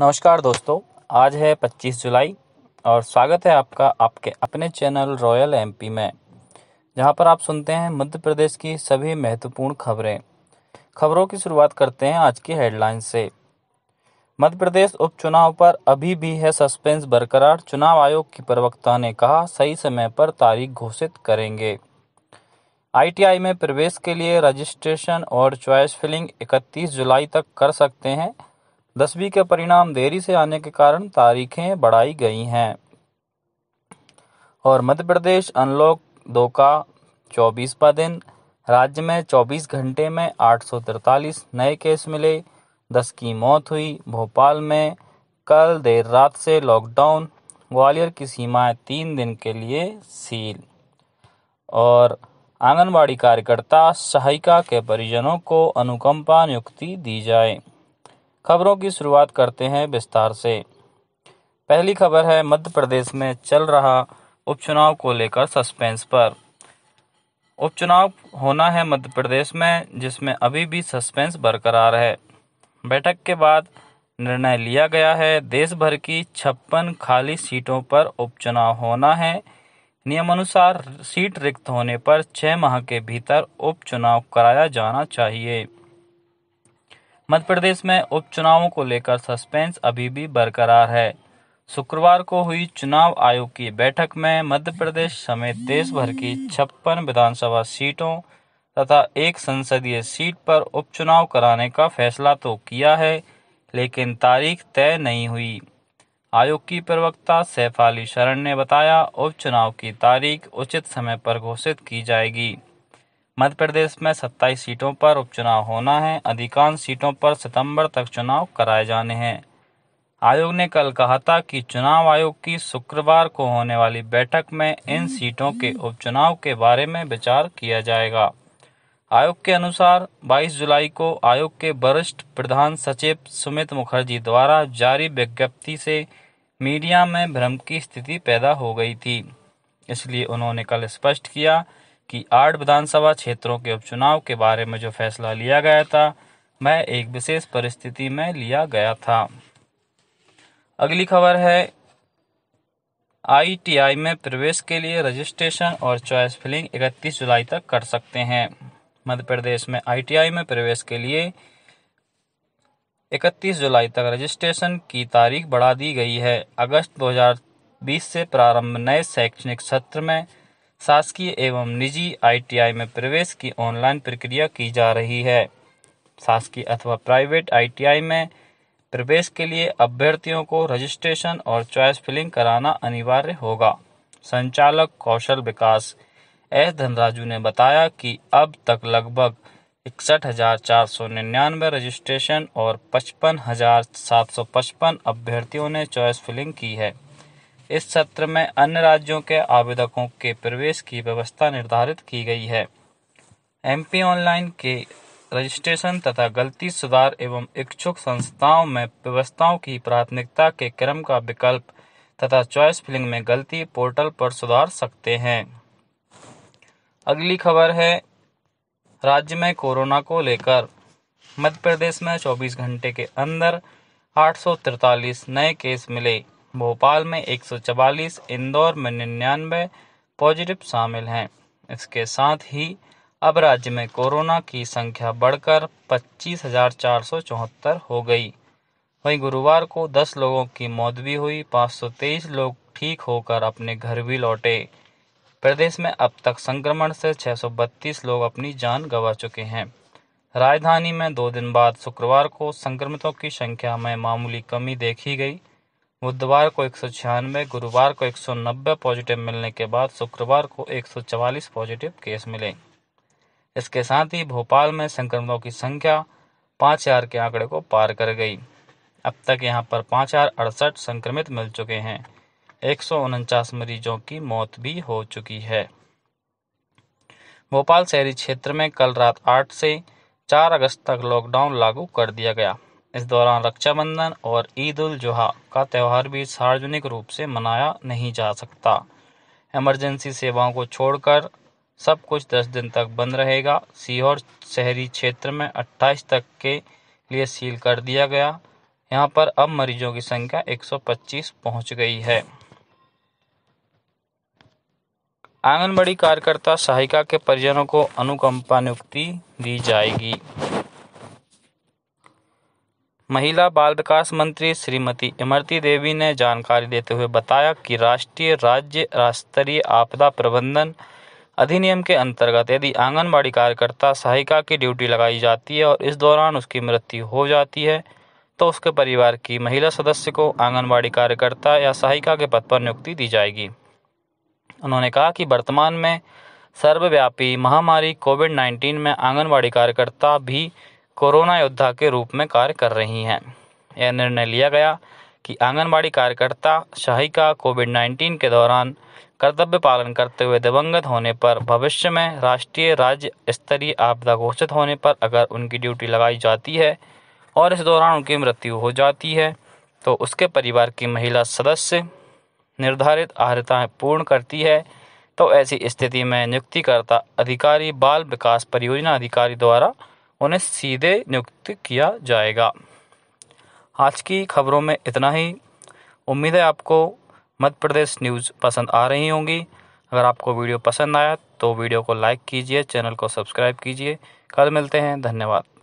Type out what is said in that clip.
नमस्कार दोस्तों आज है 25 जुलाई और स्वागत है आपका आपके अपने चैनल रॉयल एमपी में जहां पर आप सुनते हैं मध्य प्रदेश की सभी महत्वपूर्ण खबरें खबरों की शुरुआत करते हैं आज की हेडलाइन से मध्य प्रदेश उपचुनाव पर अभी भी है सस्पेंस बरकरार चुनाव आयोग की प्रवक्ता ने कहा सही समय पर तारीख घोषित करेंगे आईटीआई में प्रवेश के लिए रजिस्ट्रेशन और चॉइस फिलिंग 31 जुलाई तक कर सकते हैं दसवीं के परिणाम देरी से आने के कारण तारीखें बढ़ाई गई हैं और मध्य प्रदेश अनलॉक दो का चौबीसवा दिन राज्य में 24 घंटे में 843 नए केस मिले दस की मौत हुई भोपाल में कल देर रात से लॉकडाउन ग्वालियर की सीमाएं तीन दिन के लिए सील और आंगनबाड़ी कार्यकर्ता सहायिका के परिजनों को अनुकंपा नियुक्ति दी जाए खबरों की शुरुआत करते हैं विस्तार से पहली खबर है मध्य प्रदेश में चल रहा उपचुनाव को लेकर सस्पेंस पर उपचुनाव होना है मध्य प्रदेश में जिसमें अभी भी सस्पेंस बरकरार है बैठक के बाद निर्णय लिया गया है देश भर की छप्पन खाली सीटों पर उपचुनाव होना है नियमानुसार सीट रिक्त होने पर छः माह के भीतर उपचुनाव कराया जाना चाहिए मध्य प्रदेश में उपचुनावों को लेकर सस्पेंस अभी भी बरकरार है शुक्रवार को हुई चुनाव आयोग की बैठक में मध्य प्रदेश समेत देश भर की छप्पन विधानसभा सीटों तथा एक संसदीय सीट पर उपचुनाव कराने का फैसला तो किया है लेकिन तारीख तय नहीं हुई आयोग की प्रवक्ता सैफ अली शरण ने बताया उपचुनाव की तारीख उचित समय पर घोषित की जाएगी मध्य प्रदेश में सत्ताईस सीटों पर उपचुनाव होना है अधिकांश सीटों पर सितंबर तक चुनाव कराए जाने हैं आयोग ने कल कहा था कि चुनाव आयोग की शुक्रवार को होने वाली बैठक में इन सीटों के उपचुनाव के बारे में विचार किया जाएगा आयोग के अनुसार 22 जुलाई को आयोग के वरिष्ठ प्रधान सचिव सुमित मुखर्जी द्वारा जारी विज्ञप्ति से मीडिया में भ्रम की स्थिति पैदा हो गई थी इसलिए उन्होंने कल स्पष्ट किया कि आठ विधानसभा क्षेत्रों के उपचुनाव के बारे में जो फैसला लिया गया था वह एक विशेष परिस्थिति में लिया गया था अगली खबर है आईटीआई में प्रवेश के लिए रजिस्ट्रेशन और चॉइस फिलिंग 31 जुलाई तक कर सकते हैं मध्य प्रदेश में आईटीआई में प्रवेश के लिए 31 जुलाई तक रजिस्ट्रेशन की तारीख बढ़ा दी गई है अगस्त 2020 से प्रारंभ नए शैक्षणिक सत्र में शासकीय एवं निजी आईटीआई में प्रवेश की ऑनलाइन प्रक्रिया की जा रही है शासकीय अथवा प्राइवेट आईटीआई में प्रवेश के लिए अभ्यर्थियों को रजिस्ट्रेशन और चॉइस फिलिंग कराना अनिवार्य होगा संचालक कौशल विकास एस धनराजू ने बताया कि अब तक लगभग इकसठ हजार चार सौ निन्यानवे रजिस्ट्रेशन और पचपन हजार सात सौ पचपन अभ्यर्थियों ने चॉइस फिलिंग की है इस सत्र में अन्य राज्यों के आवेदकों के प्रवेश की व्यवस्था निर्धारित की गई है एमपी ऑनलाइन के रजिस्ट्रेशन तथा गलती सुधार एवं इच्छुक संस्थाओं में व्यवस्थाओं की प्राथमिकता के क्रम का विकल्प तथा चॉइस फिलिंग में गलती पोर्टल पर सुधार सकते हैं अगली खबर है राज्य में कोरोना को लेकर मध्य प्रदेश में 24 घंटे के अंदर आठ नए केस मिले भोपाल में एक सौ चवालीस इंदौर में निन्यानवे पॉजिटिव शामिल हैं इसके साथ ही अब राज्य में कोरोना की संख्या बढ़कर पच्चीस हजार चार सौ चौहत्तर हो गई वहीं गुरुवार को दस लोगों की मौत भी हुई पाँच सौ तेईस लोग ठीक होकर अपने घर भी लौटे प्रदेश में अब तक संक्रमण से 632 लोग अपनी जान गंवा चुके हैं राजधानी में दो दिन बाद शुक्रवार को संक्रमितों की संख्या में मामूली कमी देखी गई बुधवार को एक सौ छियानवे गुरुवार को एक सौ नब्बे पॉजिटिव मिलने के बाद शुक्रवार को एक सौ चवालीस पॉजिटिव केस मिले इसके साथ ही भोपाल में संक्रमणों की संख्या पाँच हजार के आंकड़े को पार कर गई अब तक यहां पर पाँच हजार अड़सठ संक्रमित मिल चुके हैं एक सौ उनचास मरीजों की मौत भी हो चुकी है भोपाल शहरी क्षेत्र में कल रात आठ से चार अगस्त तक लॉकडाउन लागू कर दिया गया इस दौरान रक्षाबंधन और ईद उल जुहा का त्यौहार भी सार्वजनिक रूप से मनाया नहीं जा सकता इमरजेंसी सेवाओं को छोड़कर सब कुछ दस दिन तक बंद रहेगा सीहोर शहरी क्षेत्र में 28 तक के लिए सील कर दिया गया यहाँ पर अब मरीजों की संख्या 125 पहुंच गई है आंगनबाड़ी कार्यकर्ता सहायिका के परिजनों को अनुकंपा नियुक्ति दी जाएगी महिला बाल विकास मंत्री श्रीमती इमरती देवी ने जानकारी देते हुए बताया कि राष्ट्रीय राज्य स्तरीय आपदा प्रबंधन अधिनियम के अंतर्गत यदि आंगनबाड़ी कार्यकर्ता सहायिका की ड्यूटी लगाई जाती है और इस दौरान उसकी मृत्यु हो जाती है तो उसके परिवार की महिला सदस्य को आंगनबाड़ी कार्यकर्ता या सहायिका के पद पर नियुक्ति दी जाएगी उन्होंने कहा कि वर्तमान में सर्वव्यापी महामारी कोविड नाइन्टीन में आंगनबाड़ी कार्यकर्ता भी कोरोना योद्धा के रूप में कार्य कर रही हैं यह निर्णय लिया गया कि आंगनबाड़ी कार्यकर्ता का कोविड नाइन्टीन के दौरान कर्तव्य पालन करते हुए दिवंगत होने पर भविष्य में राष्ट्रीय राज्य स्तरीय आपदा घोषित होने पर अगर उनकी ड्यूटी लगाई जाती है और इस दौरान उनकी मृत्यु हो जाती है तो उसके परिवार की महिला सदस्य निर्धारित आहताएँ पूर्ण करती है तो ऐसी स्थिति में नियुक्तिकर्ता अधिकारी बाल विकास परियोजना अधिकारी द्वारा उन्हें सीधे नियुक्त किया जाएगा आज की खबरों में इतना ही उम्मीद है आपको मध्य प्रदेश न्यूज़ पसंद आ रही होंगी अगर आपको वीडियो पसंद आया तो वीडियो को लाइक कीजिए चैनल को सब्सक्राइब कीजिए कल मिलते हैं धन्यवाद